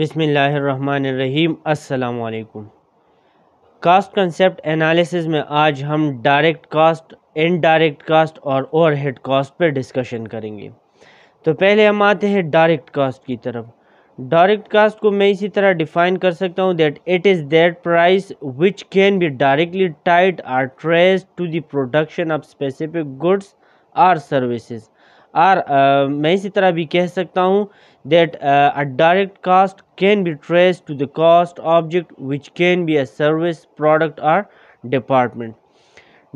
बिसमीम् अल्लाम cast concept analysis में आज हम डायरेक्ट कास्ट इनडायरेक्ट कास्ट और ओवरहेड कास्ट पर डिस्कशन करेंगे तो पहले हम आते हैं डायरेक्ट कास्ट की तरफ डायरेक्ट कास्ट को मैं इसी तरह डिफाइन कर सकता हूँ that it is that price which can be directly tied or traced to the production of specific goods or services और मैं इसी तरह भी कह सकता हूँ that a direct cost can be traced to the cost object which can be a service product और department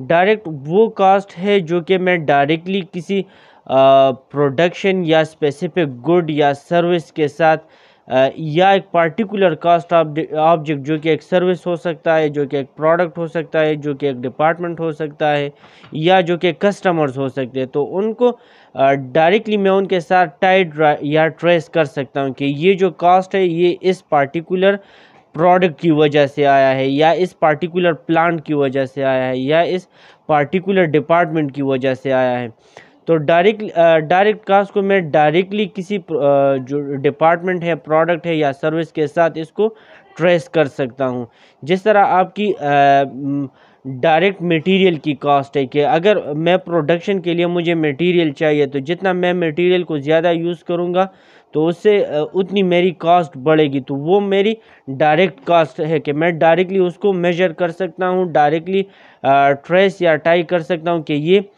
direct वो कास्ट है जो कि मैं डायरेक्टली किसी प्रोडक्शन uh, या स्पेसिफिक गुड या सर्विस के साथ uh, या एक पार्टिकुलर कास्ट ऑब्जेक्ट जो कि एक सर्विस हो सकता है जो कि एक प्रोडक्ट हो सकता है जो कि एक डिपार्टमेंट हो सकता है या जो कि कस्टमर्स हो सकते हैं तो उनको डायरेक्टली मैं उनके साथ टाइट या ट्रेस कर सकता हूँ कि ये जो कास्ट है ये इस पार्टिकुलर प्रोडक्ट की वजह से आया है या इस पार्टिकुलर प्लांट की वजह से आया है या इस पार्टिकुलर डिपार्टमेंट की वजह से आया है तो डायरेक्ट डायरेक्ट कास्ट को मैं डायरेक्टली किसी जो डिपार्टमेंट है प्रोडक्ट है या सर्विस के साथ इसको ट्रेस कर सकता हूँ जिस तरह आपकी डायरेक्ट मटेरियल की कॉस्ट है कि अगर मैं प्रोडक्शन के लिए मुझे मटेरियल चाहिए तो जितना मैं मटेरियल को ज़्यादा यूज़ करूँगा तो उससे उतनी मेरी कॉस्ट बढ़ेगी तो वो मेरी डायरेक्ट कॉस्ट है कि मैं डायरेक्टली उसको मेजर कर सकता हूँ डायरेक्टली ट्रेस या टाई कर सकता हूँ कि ये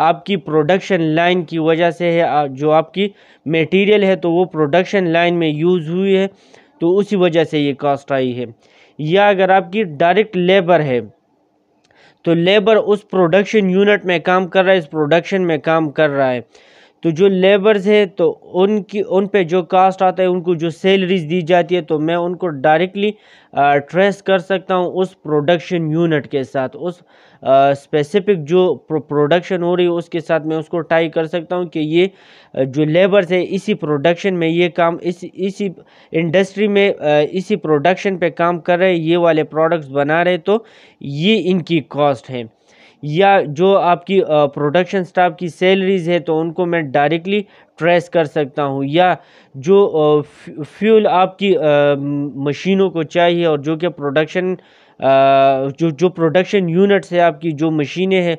आपकी प्रोडक्शन लाइन की वजह से है जो आपकी मटेरियल है तो वो प्रोडक्शन लाइन में यूज़ हुई है तो उसी वजह से ये कास्ट आई है या अगर आपकी डायरेक्ट लेबर है तो लेबर उस प्रोडक्शन यूनिट में काम कर रहा है इस प्रोडक्शन में काम कर रहा है तो जो लेबर्स है तो उनकी उन पे जो कास्ट आता है उनको जो सैलरीज दी जाती है तो मैं उनको डायरेक्टली ट्रेस कर सकता हूँ उस प्रोडक्शन यूनिट के साथ उस स्पेसिफिक जो प्रोडक्शन हो रही है उसके साथ मैं उसको टाई कर सकता हूँ कि ये जो लेबर्स है इसी प्रोडक्शन में ये काम इस इसी इंडस्ट्री में इसी प्रोडक्शन पे काम कर रहे ये वाले प्रोडक्ट्स बना रहे तो ये इनकी कॉस्ट है या जो आपकी प्रोडक्शन स्टाफ की सैलरीज है तो उनको मैं डायरेक्टली ट्रेस कर सकता हूँ या जो फ्यूल आपकी मशीनों को चाहिए और जो कि प्रोडक्शन जो जो प्रोडक्शन यूनिट्स है आपकी जो मशीनें हैं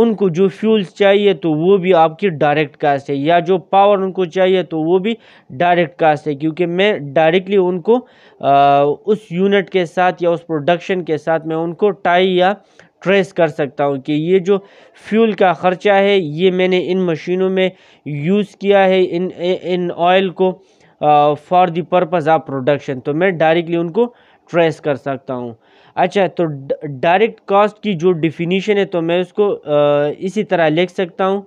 उनको जो फ्यूल्स चाहिए तो वो भी आपकी डायरेक्ट कास्ट है या जो पावर उनको चाहिए तो वो भी डायरेक्ट कास्ट है क्योंकि मैं डायरेक्टली उनको आ, उस यूनिट के साथ या उस प्रोडक्शन के साथ मैं उनको टाई या ट्रेस कर सकता हूँ कि ये जो फ्यूल का ख़र्चा है ये मैंने इन मशीनों में यूज़ किया है इन इन ऑयल को for the purpose of production तो मैं डायरेक्टली उनको ट्रेस कर सकता हूँ अच्छा तो डायरेक्ट कॉस्ट की जो डिफिनीशन है तो मैं उसको आ, इसी तरह लिख सकता हूँ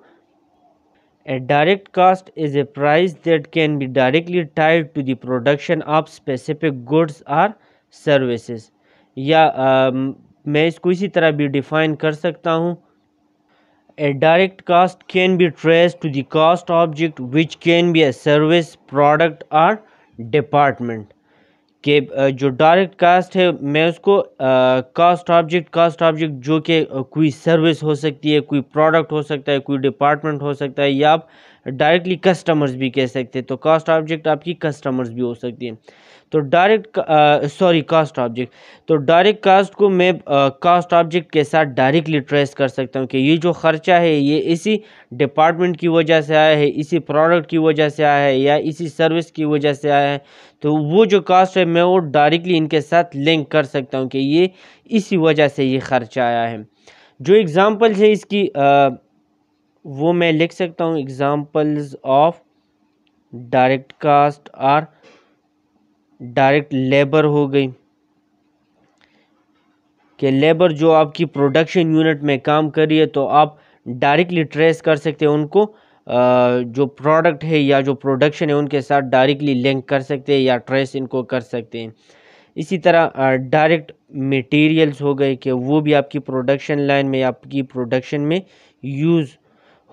a direct cost is a price that can be directly tied to the production of specific goods or services या आ, मैं इसको इसी तरह भी डिफाइन कर सकता हूँ a direct cost can be traced to the cost object which can be a service product or department कि जो डायरेक्ट कास्ट है मैं उसको कास्ट ऑब्जेक्ट कास्ट ऑब्जेक्ट जो कि कोई सर्विस हो सकती है कोई प्रोडक्ट हो सकता है कोई डिपार्टमेंट हो सकता है या आप डायरेक्टली कस्टमर्स भी कह सकते हैं तो कास्ट ऑब्जेक्ट आपकी कस्टमर्स भी हो सकती है तो डायरेक्ट सॉरी कास्ट ऑब्जेक्ट तो डायरेक्ट कास्ट को मैं कास्ट ऑब्जेक्ट के साथ डायरेक्टली ट्रेस कर सकता हूँ कि ये जो ख़र्चा है ये इसी डिपार्टमेंट की वजह से आया है इसी प्रोडक्ट की वजह से आया है या इसी सर्विस की वजह से आया है तो वो जो कास्ट है मैं वो डायरेक्टली इनके साथ लिंक कर सकता हूँ कि ये इसी वजह से ये ख़र्चा आया है जो एग्ज़ाम्पल्स है इसकी आ, वो मैं लिख सकता हूँ एग्ज़ाम्पल्स ऑफ डायरेक्ट कास्ट और डायरेक्ट लेबर हो गई कि लेबर जो आपकी प्रोडक्शन यूनिट में काम कर रही है तो आप डायरेक्टली ट्रेस कर सकते हैं उनको जो प्रोडक्ट है या जो प्रोडक्शन है उनके साथ डायरेक्टली लिंक कर सकते हैं या ट्रेस इनको कर सकते हैं इसी तरह डायरेक्ट मटेरियल्स हो गए कि वो भी आपकी प्रोडक्शन लाइन में आपकी प्रोडक्शन में यूज़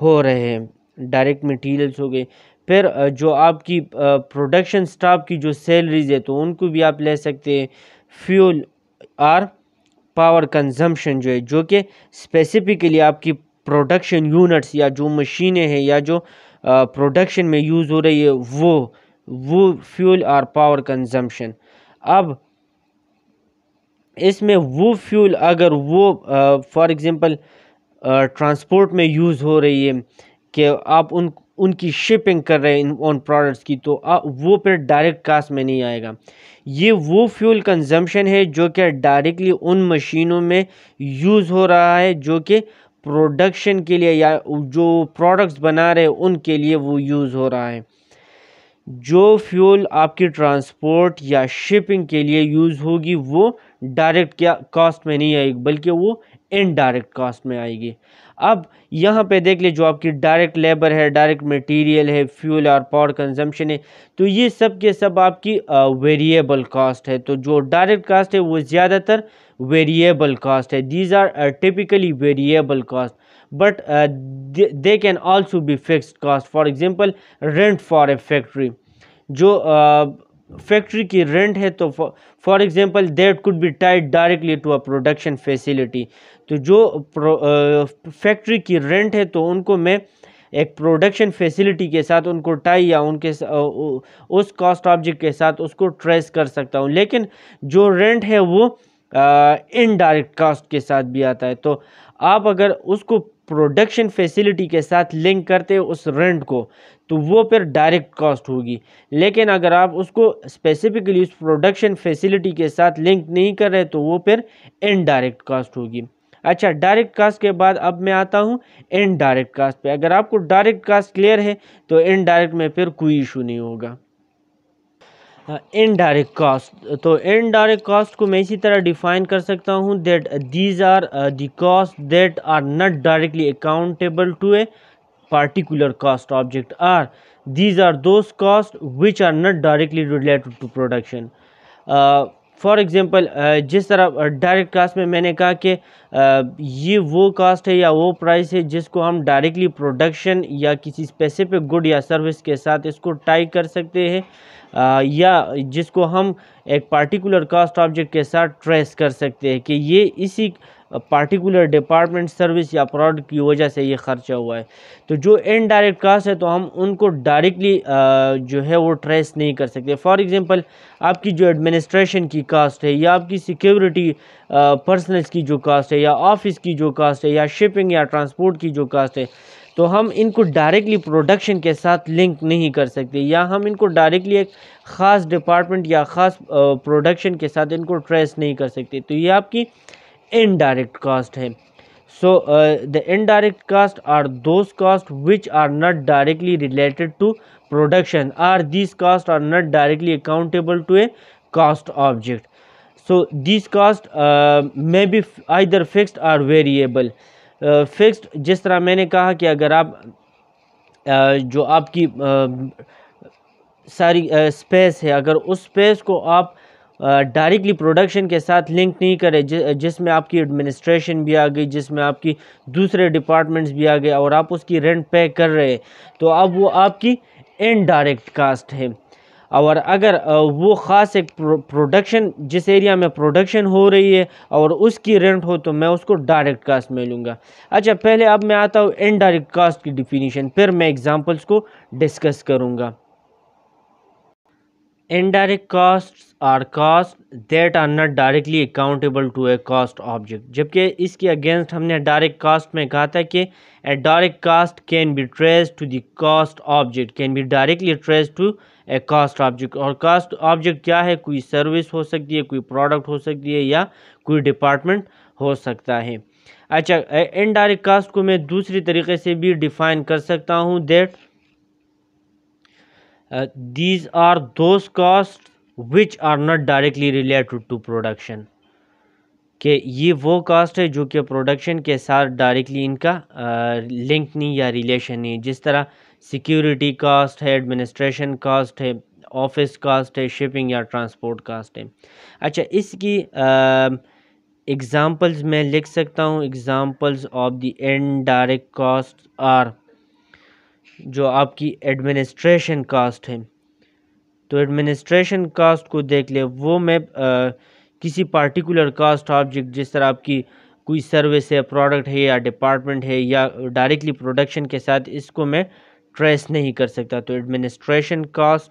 हो रहे हैं डायरेक्ट मटेरियल्स हो गए फिर जो आपकी प्रोडक्शन स्टाफ की जो सैलरीज है तो उनको भी आप ले सकते हैं फ्यूल और पावर कंजम्पशन जो है जो कि स्पेसिफिकली आपकी प्रोडक्शन यूनिट्स या जो मशीनें हैं या जो प्रोडक्शन में यूज़ हो रही है वो वो फ्यूल और पावर कंजम्पशन अब इसमें वो फ्यूल अगर वो फॉर एग्ज़ाम्पल ट्रांसपोर्ट में यूज़ हो रही है कि आप उन उनकी शिपिंग कर रहे हैं ऑन प्रोडक्ट्स की तो आ, वो फिर डायरेक्ट कास्ट में नहीं आएगा ये वो फ्यूल कंजम्पशन है जो कि डायरेक्टली उन मशीनों में यूज़ हो रहा है जो कि प्रोडक्शन के लिए या जो प्रोडक्ट्स बना रहे उनके लिए वो यूज़ हो रहा है जो फ्यूल आपकी ट्रांसपोर्ट या शिपिंग के लिए यूज़ होगी वो डायरेक्ट क्या कॉस्ट में नहीं आएगी बल्कि वो इनडायरेक्ट कॉस्ट में आएगी अब यहाँ पे देख ले जो आपकी डायरेक्ट लेबर है डायरेक्ट मटेरियल है फ्यूल और पावर कंजम्पशन है तो ये सब के सब आपकी वेरिएबल कॉस्ट है तो जो डायरेक्ट कास्ट है वो ज़्यादातर variable cost these are uh, typically variable cost but uh, they, also can also be fixed cost for example rent for a factory जो फैक्ट्री uh, की रेंट है तो for example that could be tied directly to a production facility तो जो factory uh, की rent है तो उनको मैं एक प्रोडक्शन फैसिलिटी के साथ उनको टाई या उनके uh, उस कॉस्ट ऑब्जेक्ट के साथ उसको ट्रेस कर सकता हूँ लेकिन जो रेंट है वो इनडायरेक्ट कास्ट के साथ भी आता है तो आप अगर उसको प्रोडक्शन फैसिलिटी के साथ लिंक करते हो उस रेंट को तो वो फिर डायरेक्ट कॉस्ट होगी लेकिन अगर आप उसको स्पेसिफ़िकली उस प्रोडक्शन फैसिलिटी के साथ लिंक नहीं कर रहे तो वो फिर इनडायरेक्ट कास्ट होगी अच्छा डायरेक्ट कास्ट के बाद अब मैं आता हूँ इनडायरेक्ट कास्ट पे अगर आपको डायरेक्ट कास्ट क्लियर है तो इनडायरेक्ट में फिर कोई इशू नहीं होगा इनडायरेक्ट uh, कास्ट तो इनडायरेक्ट कास्ट को मैं इसी तरह डिफाइन कर सकता हूँ that these are the cost that are not directly accountable to a particular cost object or these are those cost which are not directly related to production for example जिस तरह direct uh, cast में मैंने कहा कि uh, ये वो cost है या वो प्राइस है जिसको हम डायरेक्टली प्रोडक्शन या किसी स्पेसिफिक गुड या सर्विस के साथ इसको टाई कर सकते हैं या जिसको हम एक पार्टिकुलर कास्ट ऑब्जेक्ट के साथ ट्रेस कर सकते हैं कि ये इसी पार्टिकुलर डिपार्टमेंट सर्विस या प्रोडक्ट की वजह से ये ख़र्चा हुआ है तो जो इनडायरेक्ट कास्ट है तो हम उनको डायरेक्टली जो है वो ट्रेस नहीं कर सकते फॉर एग्जांपल आपकी जो एडमिनिस्ट्रेशन की कास्ट है या आपकी सिक्योरिटी पर्सनल्स की जो कास्ट है या ऑफिस की जो कास्ट है या शिपिंग या ट्रांसपोर्ट की जो कास्ट है तो हम इनको डायरेक्टली प्रोडक्शन के साथ लिंक नहीं कर सकते या हम इनको डायरेक्टली एक ख़ास डिपार्टमेंट या ख़ास प्रोडक्शन के साथ इनको ट्रेस नहीं कर सकते तो ये आपकी इनडायरेक्ट कास्ट है so the indirect cost are those cost which are not directly related to production or this cost are not directly accountable to a cost object so this cost may be either fixed or variable fixed जिस तरह मैंने कहा कि अगर आप जो आपकी सारी स्पेस है अगर उस स्पेस को आप डायरेक्टली प्रोडक्शन के साथ लिंक नहीं करें जिसमें आपकी एडमिनिस्ट्रेशन भी आ गई जिसमें आपकी दूसरे डिपार्टमेंट्स भी आ गए और आप उसकी रेंट पे कर रहे हैं तो अब वो आपकी इनडायरेक्ट कास्ट है और अगर वो ख़ास एक प्रोडक्शन जिस एरिया में प्रोडक्शन हो रही है और उसकी रेंट हो तो मैं उसको डायरेक्ट कास्ट में लूँगा अच्छा पहले अब मैं आता हूँ इनडायरेक्ट कास्ट की डिफिनीशन फिर मैं एग्ज़ाम्पल्स को डिस्कस करूँगा indirect cost are cost that are not directly accountable to a cost object जबकि इसके अगेंस्ट हमने डायरेक्ट कास्ट में कहा था कि a direct cost can be traced to the cost object can be directly traced to a cost object और cost object क्या है कोई सर्विस हो सकती है कोई प्रोडक्ट हो सकती है या कोई डिपार्टमेंट हो सकता है अच्छा इनडायरेक्ट कास्ट को मैं दूसरी तरीके से भी डिफाइन कर सकता हूँ that these are those cost which are not directly related to production कि ये वो कास्ट है जो कि प्रोडक्शन के साथ डायरेक्टली इनका लिंक नहीं या रिलेशन नहीं जिस तरह सिक्योरिटी कास्ट है एडमिनिस्ट्रेशन कास्ट है ऑफिस कास्ट है शिपिंग या ट्रांसपोर्ट कास्ट है अच्छा इसकी एग्ज़ाम्पल्स मैं लिख सकता हूँ examples of the and direct cost are जो आपकी एडमिनिस्ट्रेशन कास्ट है तो एडमिनिस्ट्रेशन कास्ट को देख ले वो मैं किसी पार्टिकुलर कास्ट ऑब्जेक्ट जिस तरह आपकी कोई सर्विस है प्रोडक्ट है या डिपार्टमेंट है या डायरेक्टली प्रोडक्शन के साथ इसको मैं ट्रेस नहीं कर सकता तो एडमिनिस्ट्रेशन कॉस्ट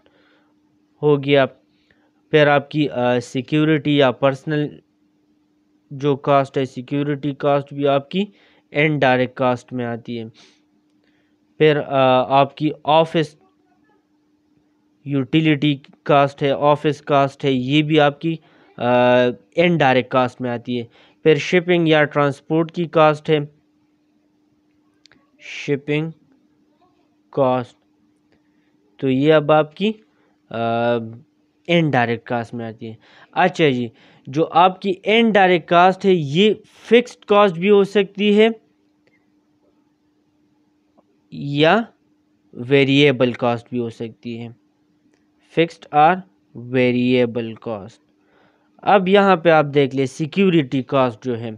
हो गया फिर आपकी सिक्योरिटी या पर्सनल जो कास्ट है सिक्योरिटी कास्ट भी आपकी इनडायरेक्ट कास्ट में आती है फिर आपकी ऑफिस यूटिलिटी कास्ट है ऑफिस कास्ट है ये भी आपकी इनडायरेक्ट कास्ट में आती है फिर शिपिंग या ट्रांसपोर्ट की कास्ट है शिपिंग कॉस्ट तो ये अब आपकी इनडायरेक्ट कास्ट में आती है अच्छा जी जो आपकी इनडायरेक्ट कास्ट है ये फिक्स्ड कास्ट भी हो सकती है या वेरिएबल कास्ट भी हो सकती है फिक्स्ड आर वेरिएबल कास्ट अब यहाँ पे आप देख ले सिक्योरिटी कास्ट जो है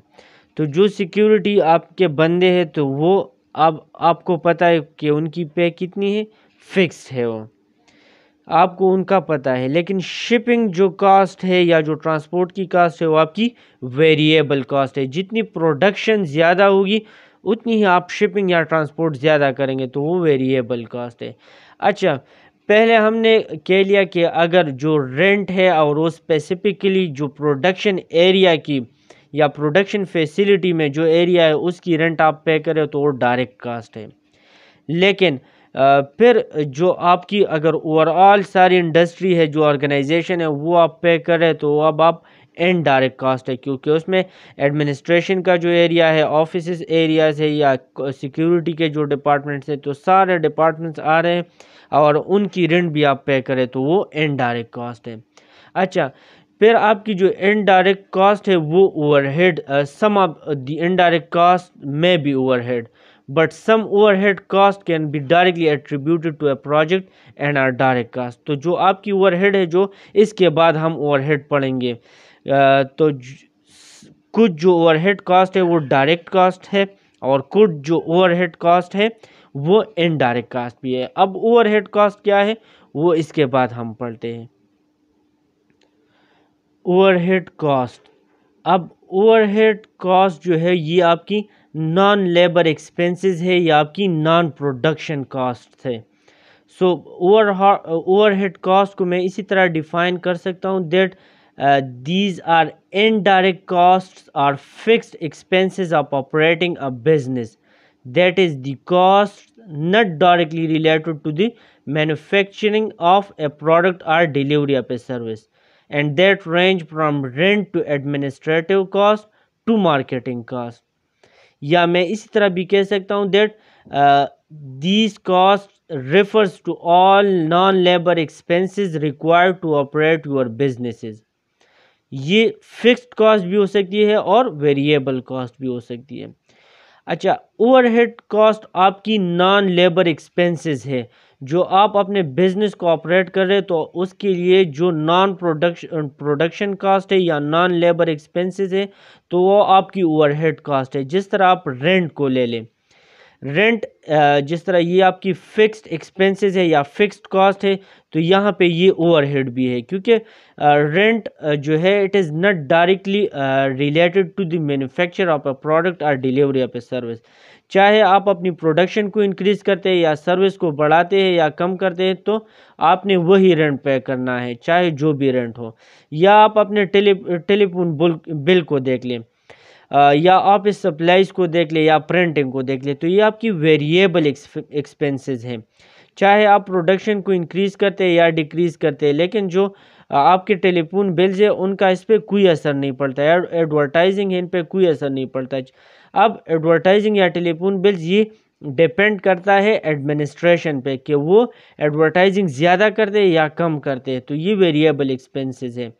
तो जो सिक्योरिटी आपके बंदे हैं तो वो अब आपको पता है कि उनकी पे कितनी है फिक्स है वो आपको उनका पता है लेकिन शिपिंग जो कास्ट है या जो ट्रांसपोर्ट की कास्ट है वो आपकी वेरिएबल कास्ट है जितनी प्रोडक्शन ज़्यादा होगी उतनी ही आप शिपिंग या ट्रांसपोर्ट ज़्यादा करेंगे तो वो वेरिएबल कास्ट है अच्छा पहले हमने कह लिया कि अगर जो रेंट है और वो स्पेसिफ़िकली जो प्रोडक्शन एरिया की या प्रोडक्शन फैसिलिटी में जो एरिया है उसकी रेंट आप पे करें तो वो डायरेक्ट कास्ट है लेकिन फिर जो आपकी अगर ओवरऑल सारी इंडस्ट्री है जो ऑर्गेनाइजेशन है वो आप पे करें तो अब आप इनडायरेक्ट कास्ट है क्योंकि उसमें एडमिनिस्ट्रेशन का जो एरिया है ऑफिस एरियाज है या सिक्योरिटी के जो डिपार्टमेंट्स हैं तो सारे डिपार्टमेंट्स आ रहे हैं और उनकी रेंट भी आप पे करें तो वो इनडायरेक्ट कास्ट है अच्छा फिर आपकी जो इनडायरेक्ट कास्ट है वो overhead some of the indirect cost में be overhead but some overhead cost can be directly attributed to a project and are direct cost तो जो आपकी ओवरहेड है जो इसके बाद हम ओवरहेड पढ़ेंगे तो कुछ जो ओवरहेड कास्ट है वो डायरेक्ट कास्ट है और कुछ जो ओवरहेड कास्ट है वो इनडायरेक्ट कास्ट भी है अब ओवरहेड कास्ट क्या है वो इसके बाद हम पढ़ते हैं ओवरहेड कॉस्ट अब ओवरहेड कॉस्ट जो है ये आपकी नॉन लेबर एक्सपेंसेस है या आपकी नॉन प्रोडक्शन कॉस्ट है सो ओवर ओवरहेड कॉस्ट को मैं इसी तरह डिफाइन कर सकता हूँ that these are indirect cost are fixed expenses of operating a business that is the cost not directly related to the manufacturing of a product or delivery of a service and that range from rent to administrative cost to marketing cost या मैं इसी तरह भी कह सकता हूँ that uh, these costs refers to all non-labor expenses required to operate your businesses ये fixed cost भी हो सकती है और variable cost भी हो सकती है अच्छा ओवरहेड कॉस्ट आपकी नॉन लेबर एक्सपेंसेस है जो आप अपने बिज़नेस को ऑपरेट कर रहे तो उसके लिए जो नॉन प्रोडक्शन प्रोडक्शन कास्ट है या नॉन लेबर एक्सपेंसेस है तो वो आपकी ओवरहेड कास्ट है जिस तरह आप रेंट को ले लें रेंट जिस तरह ये आपकी फ़िक्स्ड एक्सपेंसेस है या फ़िक्स्ड कॉस्ट है तो यहाँ पे ये ओवरहेड भी है क्योंकि रेंट जो है it is not directly related to the manufacture of a product और डिलीवरी ऑफ ए सर्विस चाहे आप अपनी प्रोडक्शन को इंक्रीज़ करते हैं या सर्विस को बढ़ाते हैं या कम करते हैं तो आपने वही रेंट पे करना है चाहे जो भी रेंट हो या आप अपने टेली टेलीफोन बिल को देख लें या आप इस सप्लाइज को देख लें या प्रिंटिंग को देख लें तो ये आपकी वेरिएबल एक्सपेंसेस हैं चाहे आप प्रोडक्शन को इंक्रीज़ करते हैं या डिक्रीज़ करते हैं लेकिन जो आपके टेलीफोन बिल जो उनका इस पर कोई असर नहीं पड़ता है एडवर्टाइजिंग है इन पर कोई असर नहीं पड़ता है अब एडवर्टाइजिंग या टेलीफोन बिल ये डिपेंड करता है एडमिनिस्ट्रेशन पे कि वो एडवर्टाइजिंग ज़्यादा करते हैं या कम करते हैं तो ये वेरिएबल एक्सपेंसेस है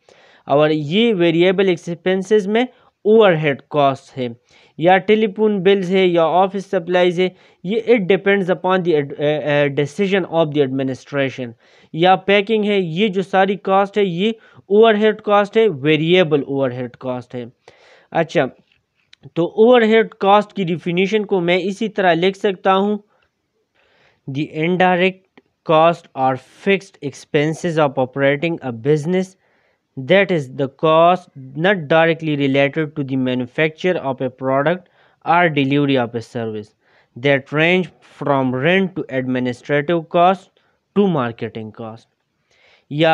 और ये वेरिएबल एक्सपेंसेस में ओवरहेड कॉस्ट है या टेलीफोन बिल्स है या ऑफिस सप्लाईज है ये it depends upon the decision of the administration या पैकिंग है ये जो सारी कॉस्ट है ये ओवरहेड कॉस्ट है वेरिएबल ओवरहेड कॉस्ट है अच्छा तो ओवरहेड कॉस्ट की डिफिनीशन को मैं इसी तरह लिख सकता हूँ द इनडायरेक्ट कॉस्ट और fixed expenses of operating a business that is the cost not directly related to the manufacture of a product or delivery of a service that range from rent to administrative cost to marketing cost या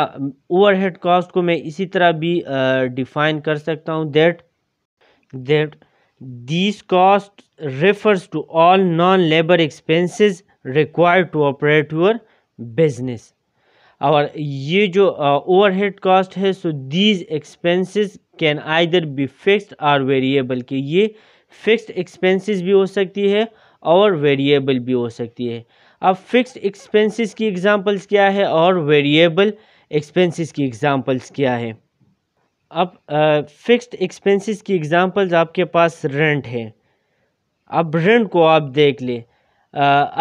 overhead cost को मैं इसी तरह भी define uh, कर सकता हूँ that that these costs refers to all non-labor expenses required to operate your business और ये जो ओवरहेड कॉस्ट है so these expenses can either be fixed और वेरिएबल कि ये फिक्स्ड एक्सपेंसेस भी हो सकती है और वेरिएबल भी हो सकती है अब फिक्स्ड एक्सपेंसेस की एग्जांपल्स क्या है और वेरिएबल एक्सपेंसेस की एग्जांपल्स क्या है अब फिक्स्ड एक्सपेंसेस की एग्जांपल्स आपके पास रेंट है अब रेंट को आप देख लें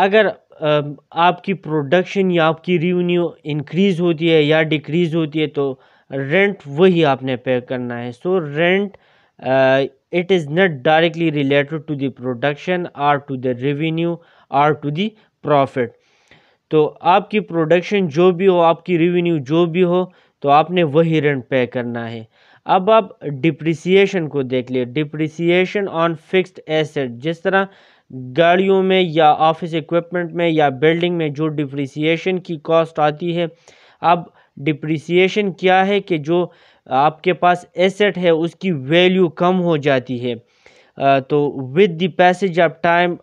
अगर आपकी प्रोडक्शन या आपकी रिवेन्यू इंक्रीज़ होती है या डिक्रीज़ होती है तो रेंट वही आपने पे करना है so rent it is not directly related to the production or to the revenue or to the profit तो आपकी प्रोडक्शन जो भी हो आपकी रेवेन्यू जो भी हो तो आपने वही रेंट पे करना है अब आप डिप्रिसिएशन को देख लिए डिप्रिसिएशन ऑन फिक्स्ड एसेट जिस तरह गाड़ियों में या ऑफिस इक्विपमेंट में या बिल्डिंग में जो डिप्रिसिएशन की कॉस्ट आती है अब डिप्रिसिएशन क्या है कि जो आपके पास एसेट है उसकी वैल्यू कम हो जाती है तो with the passage of time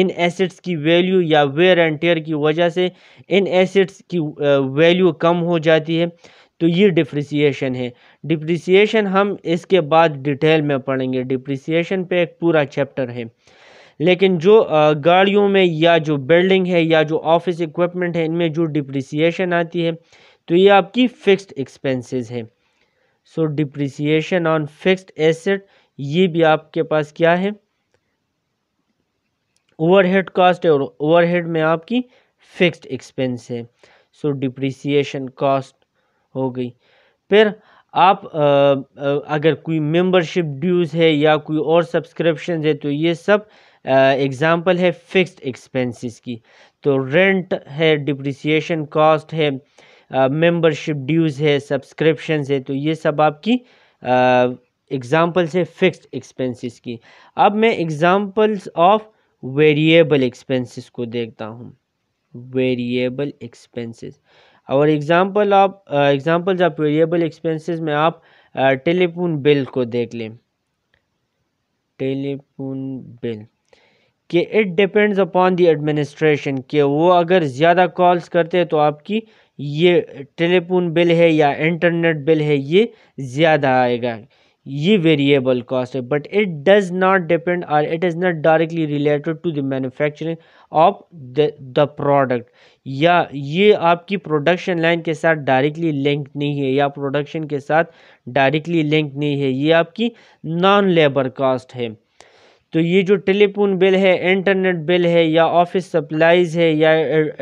इन एसेट्स की वैल्यू या वेयर एंड टेयर की वजह से इन एसेट्स की वैल्यू कम हो जाती है तो ये डिप्रिसिएशन है डिप्रिसिएशन हम इसके बाद डिटेल में पढ़ेंगे डिप्रिसिएशन पे एक पूरा चैप्टर है लेकिन जो गाड़ियों में या जो बिल्डिंग है या जो ऑफिस इक्विपमेंट है इनमें जो डिप्रिसिएशन आती है तो ये आपकी फ़िक्स्ड एक्सपेंसेस है so depreciation on fixed asset ये भी आपके पास क्या है ओवरहेड कॉस्ट है और ओवरहेड में आपकी फिक्स्ड एक्सपेंस है सो डिप्रिसिएशन कॉस्ट हो गई फिर आप आ, आ, अगर कोई मेंबरशिप ड्यूज़ है या कोई और सब्सक्रिप्शन है तो ये सब एग्ज़ाम्पल है फिक्स्ड एक्सपेंसेस की तो रेंट है डिप्रिसिएशन कॉस्ट है मेंबरशिप ड्यूज़ है सब्सक्रिप्शन है तो ये सब आपकी एग्ज़ाम्पल्स है फिक्स्ड एक्सपेंसेस की अब मैं एग्ज़ाम्पल्स ऑफ वेरिएबल एक्सपेंसेस को देखता हूँ वेरिएबल एक्सपेंसेस और एग्ज़ाम्पल आप एग्ज़ाम्पल्स आप वेरिएबल एक्सपेंसेस में आप टेलीफोन बिल को देख लें टेलीफोन बिल कि it depends upon the administration कि वो अगर ज़्यादा कॉल्स करते हैं तो आपकी ये टेलीफोन बिल है या इंटरनेट बिल है ये ज़्यादा आएगा ये वेरिएबल कॉस्ट है but it does not depend और it is not directly related to the manufacturing of the product या ये आपकी प्रोडक्शन लाइन के साथ डायरेक्टली लिंक नहीं है या प्रोडक्शन के साथ डायरेक्टली लिंक नहीं है ये आपकी नॉन लेबर कॉस्ट है तो ये जो टेलीफोन बिल है इंटरनेट बिल है या ऑफिस सप्लाइज है या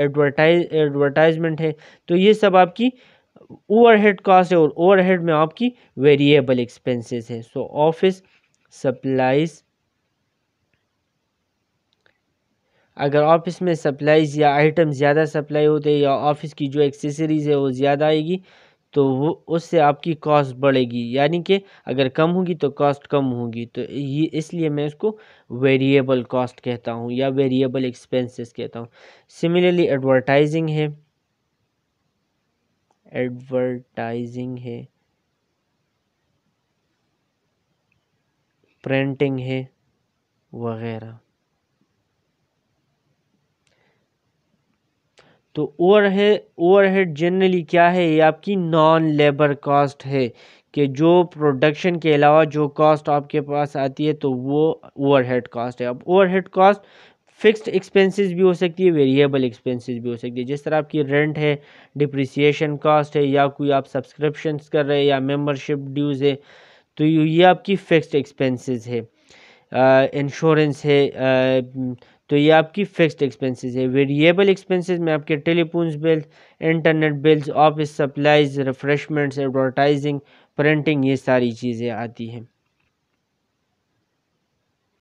एडवरटाइज एडवर्टाइजमेंट है तो ये सब आपकी ओवरहेड कॉस्ट है और ओवरहेड में आपकी वेरिएबल एक्सपेंसेस है सो ऑफिस सप्लाइज अगर ऑफिस में सप्लाइज या आइटम ज़्यादा सप्लाई होते हैं या ऑफिस की जो एक्सेसरीज़ है वो ज़्यादा आएगी तो वो उससे आपकी कॉस्ट बढ़ेगी यानी कि अगर कम होगी तो कॉस्ट कम होगी तो ये इसलिए मैं इसको वेरिएबल कॉस्ट कहता हूँ या वेरिएबल एक्सपेंसेस कहता हूँ सिमिलरली एडवर्टाइजिंग है एडवर्टाइजिंग है प्रिंटिंग है वगैरह तो ओवर है ओवर हेड जनरली क्या है ये आपकी नॉन लेबर कॉस्ट है कि जो प्रोडक्शन के अलावा जो कॉस्ट आपके पास आती है तो वो ओवर हेड कॉस्ट है अब overhead cost fixed expenses भी हो सकती है वेरिएबल एक्सपेंसेस भी हो सकती है जिस तरह आपकी रेंट है डिप्रिसिएशन कॉस्ट है या कोई आप सब्सक्रिप्शन कर रहे हैं या मेम्बरशिप ड्यूज़ है तो ये आपकी फ़िक्स्ड एक्सपेंसेस है इंश्योरेंस है तो ये आपकी फिक्स्ड एक्सपेंसेस है वेरिएबल एक्सपेंसेस में आपके telephones bill internet bills office supplies refreshments advertising printing ये सारी चीज़ें आती हैं